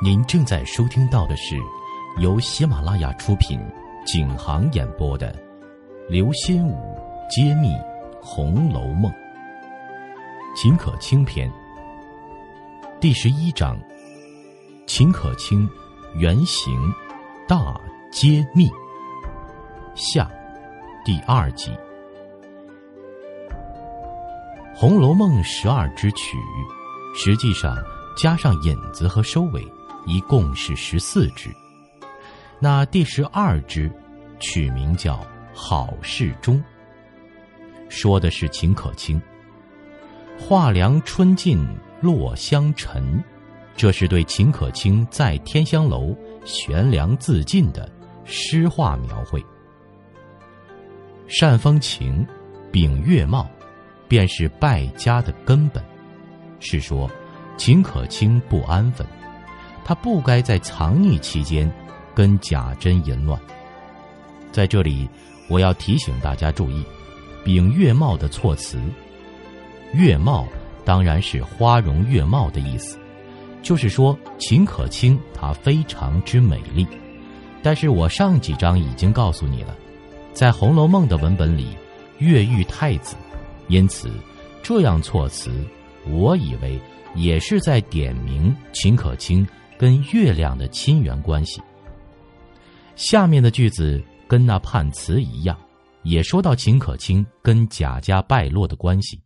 您正在收听到的是由喜马拉雅出品、景航演播的《刘心武揭秘〈红楼梦〉秦可卿篇》第十一章《秦可卿原型大揭秘》下第二集，《红楼梦》十二支曲，实际上加上引子和收尾。一共是十四只，那第十二只，取名叫“好事中”，说的是秦可卿。画梁春尽落香尘，这是对秦可卿在天香楼悬梁自尽的诗画描绘。善风情，秉月貌，便是败家的根本，是说秦可卿不安分。他不该在藏匿期间跟贾珍淫乱。在这里，我要提醒大家注意，秉月貌的措辞，“月貌”当然是花容月貌的意思，就是说秦可卿她非常之美丽。但是我上几章已经告诉你了，在《红楼梦》的文本里，越狱太子，因此这样措辞，我以为也是在点名秦可卿。跟月亮的亲缘关系。下面的句子跟那判词一样，也说到秦可卿跟贾家败落的关系。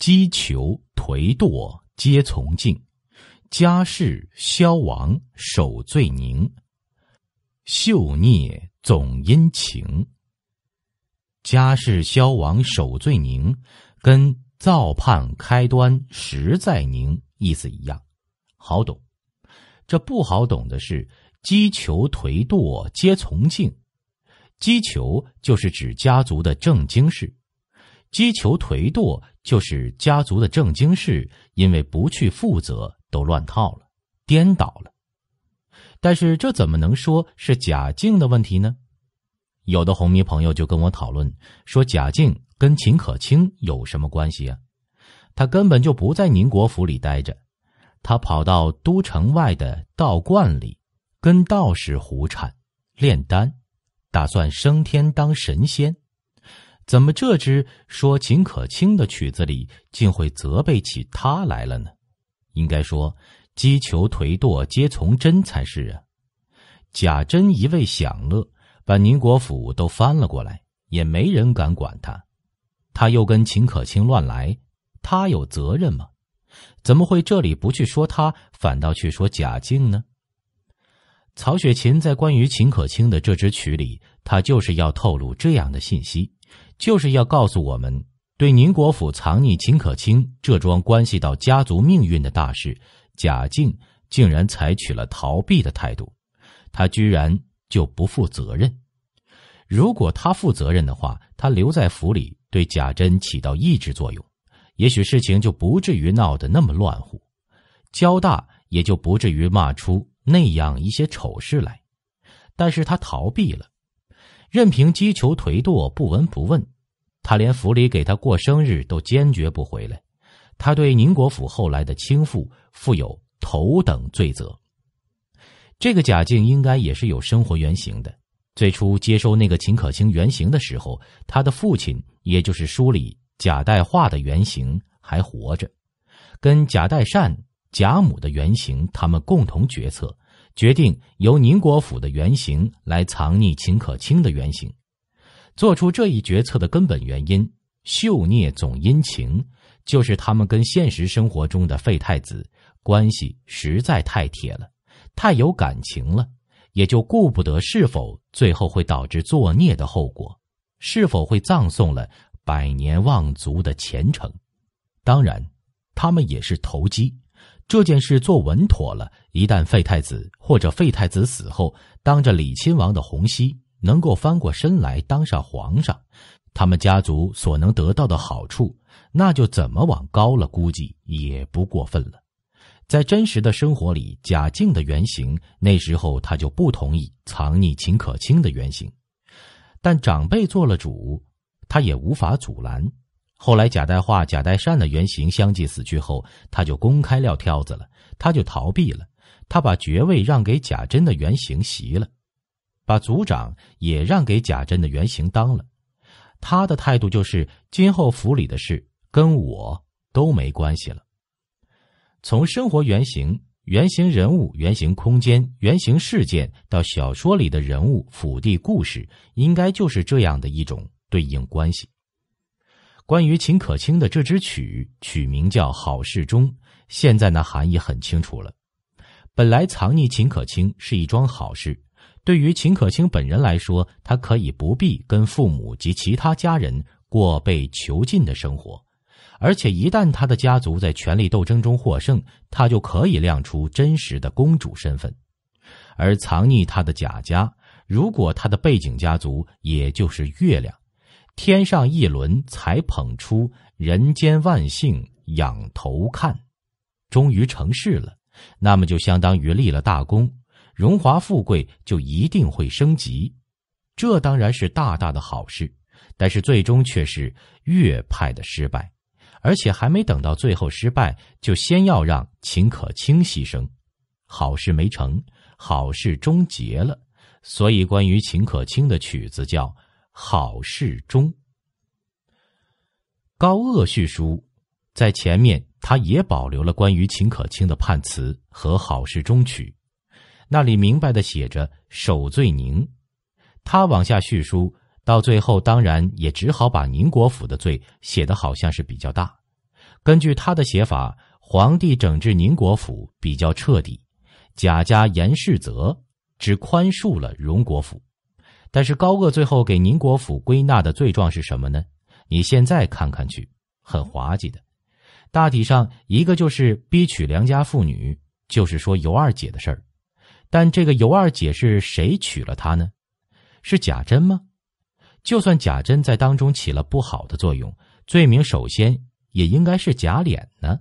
击球颓堕皆从敬，家事消亡守罪宁，秀孽总因情。家事消亡守罪宁，跟造判开端实在宁意思一样。好懂，这不好懂的是“击球颓堕皆从境，击球就是指家族的正经事，击球颓堕就是家族的正经事，因为不去负责都乱套了、颠倒了。但是这怎么能说是贾静的问题呢？有的红迷朋友就跟我讨论说：“贾静跟秦可卿有什么关系啊？他根本就不在宁国府里待着。”他跑到都城外的道观里，跟道士胡缠，炼丹，打算升天当神仙。怎么这支说秦可卿的曲子里，竟会责备起他来了呢？应该说，击球颓惰皆从真才是啊。贾珍一味享乐，把宁国府都翻了过来，也没人敢管他。他又跟秦可卿乱来，他有责任吗？怎么会这里不去说他，反倒去说贾静呢？曹雪芹在关于秦可卿的这支曲里，他就是要透露这样的信息，就是要告诉我们，对宁国府藏匿秦可卿这桩关系到家族命运的大事，贾静竟然采取了逃避的态度，他居然就不负责任。如果他负责任的话，他留在府里对贾珍起到抑制作用。也许事情就不至于闹得那么乱乎，交大也就不至于骂出那样一些丑事来。但是他逃避了，任凭击球颓堕，不闻不问。他连府里给他过生日都坚决不回来。他对宁国府后来的倾覆负有头等罪责。这个贾静应该也是有生活原型的。最初接受那个秦可卿原型的时候，他的父亲也就是书里。贾代化的原型还活着，跟贾代善、贾母的原型他们共同决策，决定由宁国府的原型来藏匿秦可卿的原型。做出这一决策的根本原因，秀孽总因情，就是他们跟现实生活中的废太子关系实在太铁了，太有感情了，也就顾不得是否最后会导致作孽的后果，是否会葬送了。百年望族的前程，当然，他们也是投机。这件事做稳妥了，一旦废太子或者废太子死后，当着李亲王的红熙能够翻过身来当上皇上，他们家族所能得到的好处，那就怎么往高了估计也不过分了。在真实的生活里，贾静的原型那时候他就不同意藏匿秦可卿的原型，但长辈做了主。他也无法阻拦。后来，贾代化、贾代善的原型相继死去后，他就公开撂挑子了，他就逃避了，他把爵位让给贾珍的原型袭了，把族长也让给贾珍的原型当了。他的态度就是：今后府里的事跟我都没关系了。从生活原型、原型人物、原型空间、原型事件到小说里的人物、府地、故事，应该就是这样的一种。对应关系。关于秦可卿的这支曲，取名叫《好事中》，现在那含义很清楚了。本来藏匿秦可卿是一桩好事，对于秦可卿本人来说，他可以不必跟父母及其他家人过被囚禁的生活，而且一旦他的家族在权力斗争中获胜，他就可以亮出真实的公主身份。而藏匿他的贾家，如果他的背景家族也就是月亮。天上一轮才捧出，人间万幸仰头看，终于成事了，那么就相当于立了大功，荣华富贵就一定会升级，这当然是大大的好事。但是最终却是乐派的失败，而且还没等到最后失败，就先要让秦可卿牺牲，好事没成，好事终结了。所以关于秦可卿的曲子叫。好事中，高鄂叙书，在前面他也保留了关于秦可卿的判词和好事中曲，那里明白的写着“守罪宁”。他往下叙书，到最后当然也只好把宁国府的罪写的好像是比较大。根据他的写法，皇帝整治宁国府比较彻底，贾家严世泽只宽恕了荣国府。但是高鄂最后给宁国府归纳的罪状是什么呢？你现在看看去，很滑稽的。大体上，一个就是逼娶良家妇女，就是说尤二姐的事儿。但这个尤二姐是谁娶了她呢？是贾珍吗？就算贾珍在当中起了不好的作用，罪名首先也应该是贾琏呢。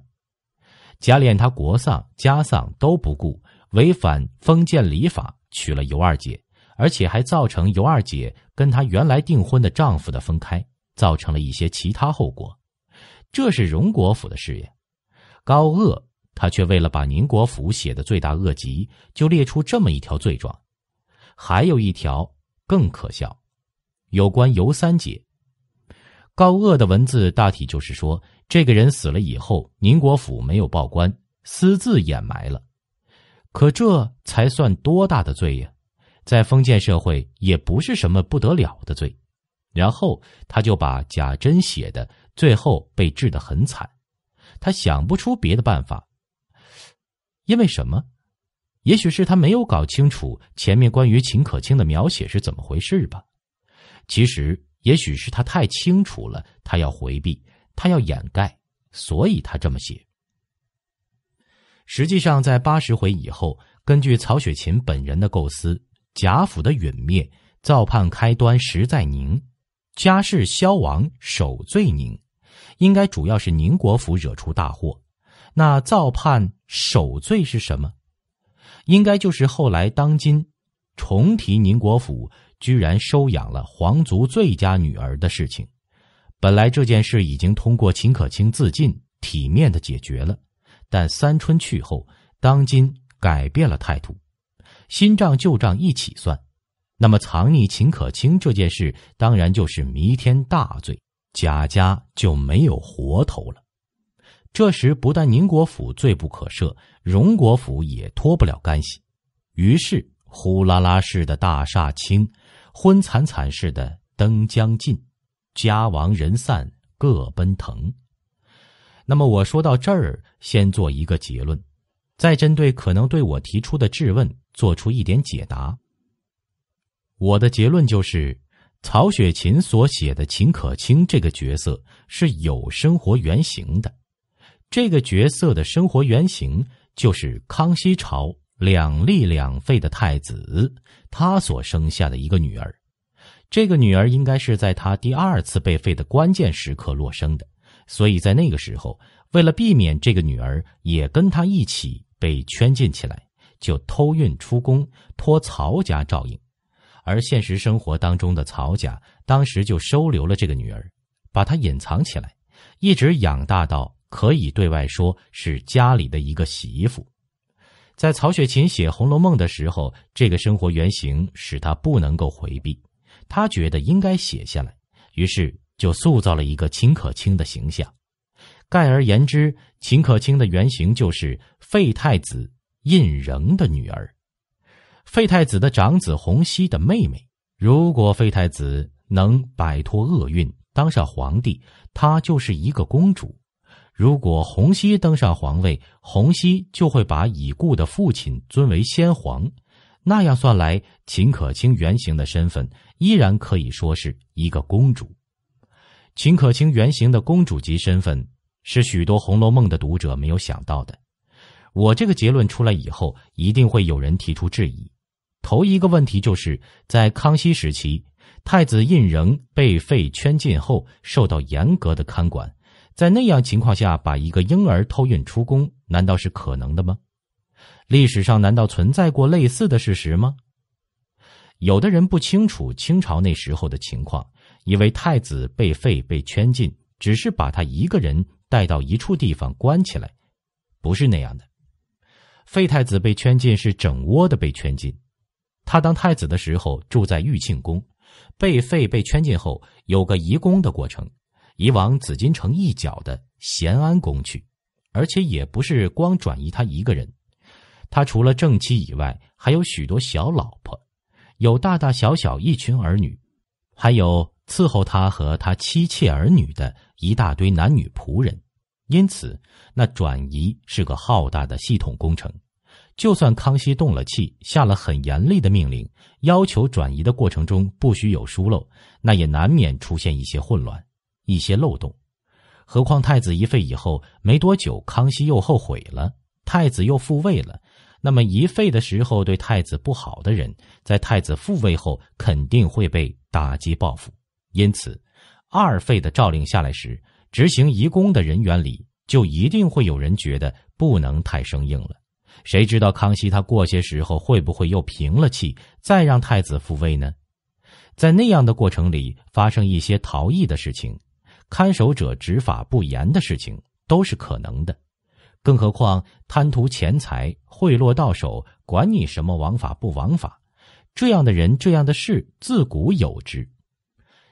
贾琏他国丧家丧都不顾，违反封建礼法娶了尤二姐。而且还造成尤二姐跟她原来订婚的丈夫的分开，造成了一些其他后果。这是荣国府的事业，高鄂他却为了把宁国府写的罪大恶极，就列出这么一条罪状。还有一条更可笑，有关尤三姐。高鄂的文字大体就是说，这个人死了以后，宁国府没有报官，私自掩埋了。可这才算多大的罪呀！在封建社会也不是什么不得了的罪，然后他就把贾珍写的最后被治得很惨，他想不出别的办法，因为什么？也许是他没有搞清楚前面关于秦可卿的描写是怎么回事吧。其实，也许是他太清楚了，他要回避，他要掩盖，所以他这么写。实际上，在八十回以后，根据曹雪芹本人的构思。贾府的陨灭，造叛开端实在宁，家世消亡首罪宁，应该主要是宁国府惹出大祸。那造叛首罪是什么？应该就是后来当今重提宁国府居然收养了皇族最佳女儿的事情。本来这件事已经通过秦可卿自尽体面的解决了，但三春去后，当今改变了态度。新账旧账一起算，那么藏匿秦可卿这件事当然就是弥天大罪，贾家就没有活头了。这时不但宁国府罪不可赦，荣国府也脱不了干系。于是呼啦啦似的大厦倾，昏惨惨似的灯将尽，家亡人散各奔腾。那么我说到这儿，先做一个结论，再针对可能对我提出的质问。做出一点解答。我的结论就是，曹雪芹所写的秦可卿这个角色是有生活原型的。这个角色的生活原型就是康熙朝两立两废的太子，他所生下的一个女儿。这个女儿应该是在他第二次被废的关键时刻落生的，所以在那个时候，为了避免这个女儿也跟他一起被圈禁起来。就偷运出宫，托曹家照应，而现实生活当中的曹家当时就收留了这个女儿，把她隐藏起来，一直养大到可以对外说是家里的一个媳妇。在曹雪芹写《红楼梦》的时候，这个生活原型使他不能够回避，他觉得应该写下来，于是就塑造了一个秦可卿的形象。概而言之，秦可卿的原型就是废太子。胤禛的女儿，废太子的长子洪熙的妹妹。如果废太子能摆脱厄运，当上皇帝，她就是一个公主；如果洪熙登上皇位，洪熙就会把已故的父亲尊为先皇。那样算来，秦可卿原型的身份依然可以说是一个公主。秦可卿原型的公主级身份，是许多《红楼梦》的读者没有想到的。我这个结论出来以后，一定会有人提出质疑。头一个问题就是在康熙时期，太子胤仍被废圈禁后，受到严格的看管，在那样情况下，把一个婴儿偷运出宫，难道是可能的吗？历史上难道存在过类似的事实吗？有的人不清楚清朝那时候的情况，以为太子被废被圈禁，只是把他一个人带到一处地方关起来，不是那样的。废太子被圈禁是整窝的被圈禁。他当太子的时候住在玉庆宫，被废被圈禁后有个移宫的过程，移往紫禁城一角的咸安宫去。而且也不是光转移他一个人，他除了正妻以外，还有许多小老婆，有大大小小一群儿女，还有伺候他和他妻妾儿女的一大堆男女仆人。因此，那转移是个浩大的系统工程。就算康熙动了气，下了很严厉的命令，要求转移的过程中不许有疏漏，那也难免出现一些混乱、一些漏洞。何况太子一废以后没多久，康熙又后悔了，太子又复位了。那么一废的时候对太子不好的人，在太子复位后肯定会被打击报复。因此，二废的诏令下来时。执行移功的人员里，就一定会有人觉得不能太生硬了。谁知道康熙他过些时候会不会又平了气，再让太子复位呢？在那样的过程里，发生一些逃逸的事情，看守者执法不严的事情都是可能的。更何况贪图钱财、贿赂到手，管你什么王法不王法？这样的人、这样的事，自古有之。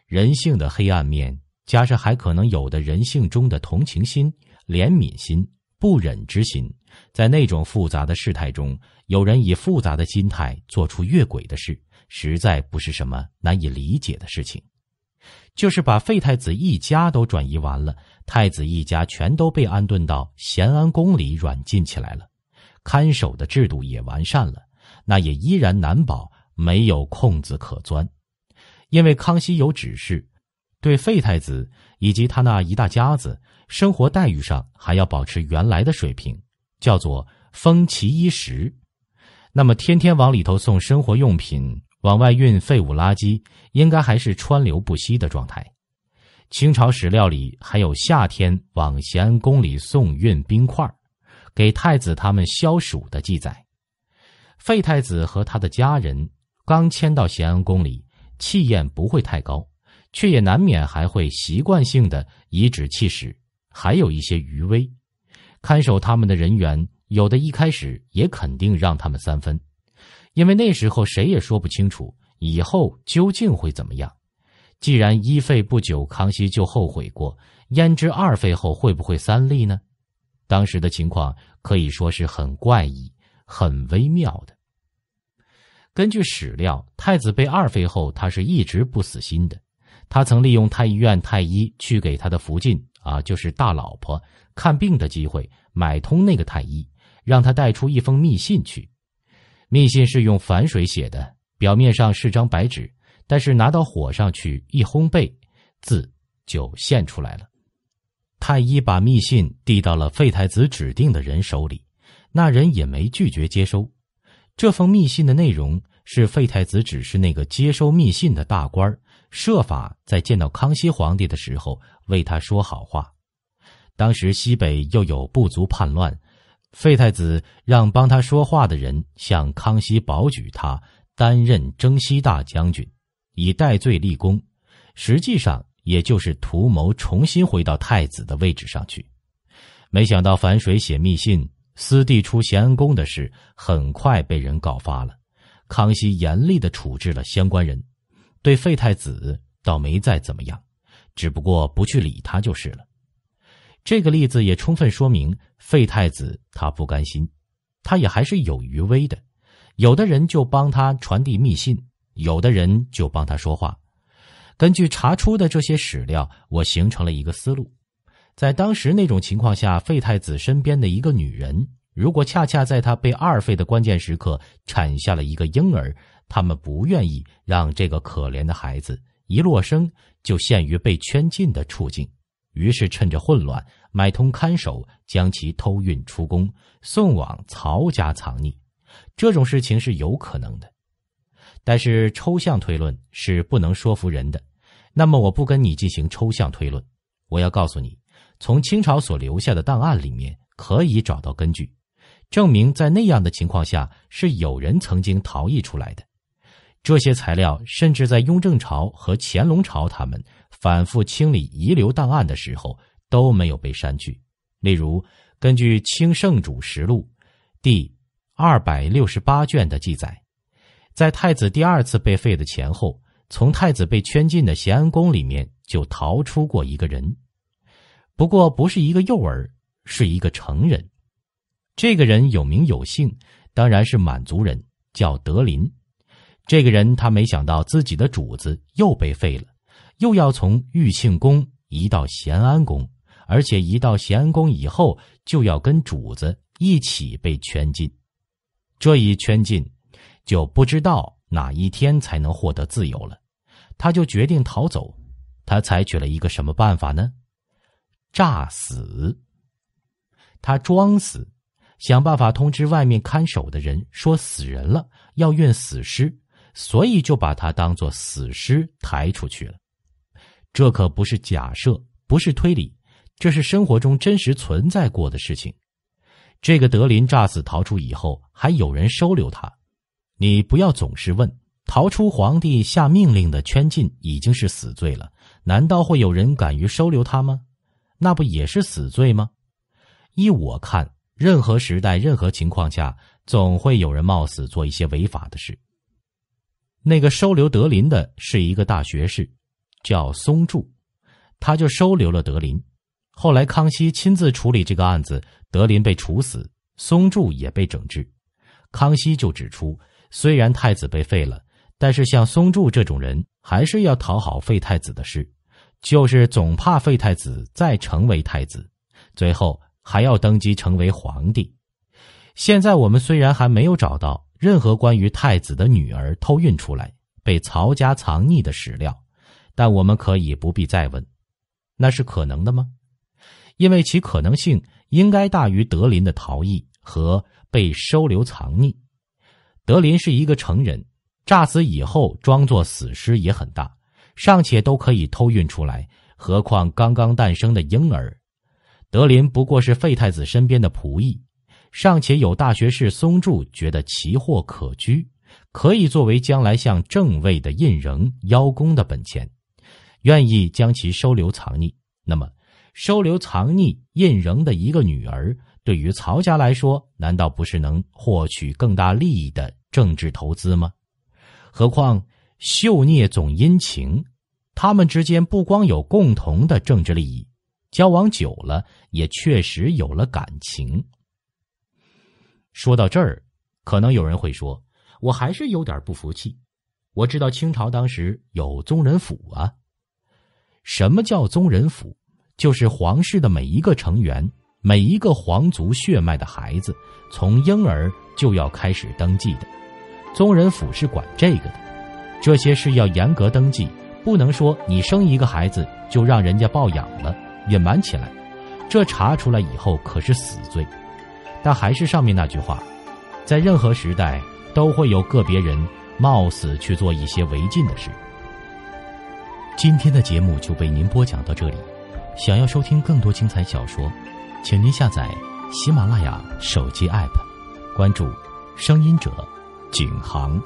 人性的黑暗面。加上还可能有的人性中的同情心、怜悯心、不忍之心，在那种复杂的事态中，有人以复杂的心态做出越轨的事，实在不是什么难以理解的事情。就是把废太子一家都转移完了，太子一家全都被安顿到咸安宫里软禁起来了，看守的制度也完善了，那也依然难保没有空子可钻，因为康熙有指示。对废太子以及他那一大家子生活待遇上还要保持原来的水平，叫做封其衣食。那么天天往里头送生活用品，往外运废物垃圾，应该还是川流不息的状态。清朝史料里还有夏天往咸安宫里送运冰块，给太子他们消暑的记载。废太子和他的家人刚迁到咸安宫里，气焰不会太高。却也难免还会习惯性的颐指气使，还有一些余威。看守他们的人员，有的一开始也肯定让他们三分，因为那时候谁也说不清楚以后究竟会怎么样。既然一废不久，康熙就后悔过，焉知二废后会不会三立呢？当时的情况可以说是很怪异、很微妙的。根据史料，太子被二废后，他是一直不死心的。他曾利用太医院太医去给他的福晋啊，就是大老婆看病的机会，买通那个太医，让他带出一封密信去。密信是用矾水写的，表面上是张白纸，但是拿到火上去一烘焙，字就现出来了。太医把密信递到了废太子指定的人手里，那人也没拒绝接收。这封密信的内容是废太子指示那个接收密信的大官儿。设法在见到康熙皇帝的时候为他说好话。当时西北又有部族叛乱，废太子让帮他说话的人向康熙保举他担任征西大将军，以戴罪立功。实际上也就是图谋重新回到太子的位置上去。没想到反水写密信私地出咸安宫的事很快被人告发了，康熙严厉的处置了相关人。对废太子倒没再怎么样，只不过不去理他就是了。这个例子也充分说明，废太子他不甘心，他也还是有余威的。有的人就帮他传递密信，有的人就帮他说话。根据查出的这些史料，我形成了一个思路：在当时那种情况下，废太子身边的一个女人，如果恰恰在他被二废的关键时刻产下了一个婴儿。他们不愿意让这个可怜的孩子一落生就陷于被圈禁的处境，于是趁着混乱买通看守，将其偷运出宫，送往曹家藏匿。这种事情是有可能的，但是抽象推论是不能说服人的。那么，我不跟你进行抽象推论，我要告诉你，从清朝所留下的档案里面可以找到根据，证明在那样的情况下是有人曾经逃逸出来的。这些材料甚至在雍正朝和乾隆朝，他们反复清理遗留档案的时候都没有被删去。例如，根据《清圣主实录》第二百六十八卷的记载，在太子第二次被废的前后，从太子被圈禁的咸安宫里面就逃出过一个人，不过不是一个幼儿，是一个成人。这个人有名有姓，当然是满族人，叫德林。这个人他没想到自己的主子又被废了，又要从玉庆宫移到咸安宫，而且移到咸安宫以后就要跟主子一起被圈禁，这一圈禁就不知道哪一天才能获得自由了。他就决定逃走，他采取了一个什么办法呢？诈死，他装死，想办法通知外面看守的人说死人了，要运死尸。所以就把他当作死尸抬出去了。这可不是假设，不是推理，这是生活中真实存在过的事情。这个德林炸死逃出以后，还有人收留他。你不要总是问：逃出皇帝下命令的圈禁已经是死罪了，难道会有人敢于收留他吗？那不也是死罪吗？依我看，任何时代、任何情况下，总会有人冒死做一些违法的事。那个收留德林的是一个大学士，叫松柱，他就收留了德林。后来康熙亲自处理这个案子，德林被处死，松柱也被整治。康熙就指出，虽然太子被废了，但是像松柱这种人还是要讨好废太子的事，就是总怕废太子再成为太子，最后还要登基成为皇帝。现在我们虽然还没有找到。任何关于太子的女儿偷运出来被曹家藏匿的史料，但我们可以不必再问，那是可能的吗？因为其可能性应该大于德林的逃逸和被收留藏匿。德林是一个成人，诈死以后装作死尸也很大，尚且都可以偷运出来，何况刚刚诞生的婴儿？德林不过是废太子身边的仆役。尚且有大学士松柱觉得奇货可居，可以作为将来向正位的印仍邀功的本钱，愿意将其收留藏匿。那么，收留藏匿印仍的一个女儿，对于曹家来说，难道不是能获取更大利益的政治投资吗？何况秀聂总殷勤，他们之间不光有共同的政治利益，交往久了也确实有了感情。说到这儿，可能有人会说，我还是有点不服气。我知道清朝当时有宗人府啊。什么叫宗人府？就是皇室的每一个成员，每一个皇族血脉的孩子，从婴儿就要开始登记的。宗人府是管这个的，这些是要严格登记，不能说你生一个孩子就让人家抱养了，隐瞒起来，这查出来以后可是死罪。那还是上面那句话，在任何时代都会有个别人冒死去做一些违禁的事。今天的节目就为您播讲到这里，想要收听更多精彩小说，请您下载喜马拉雅手机 APP，关注“声音者景行”。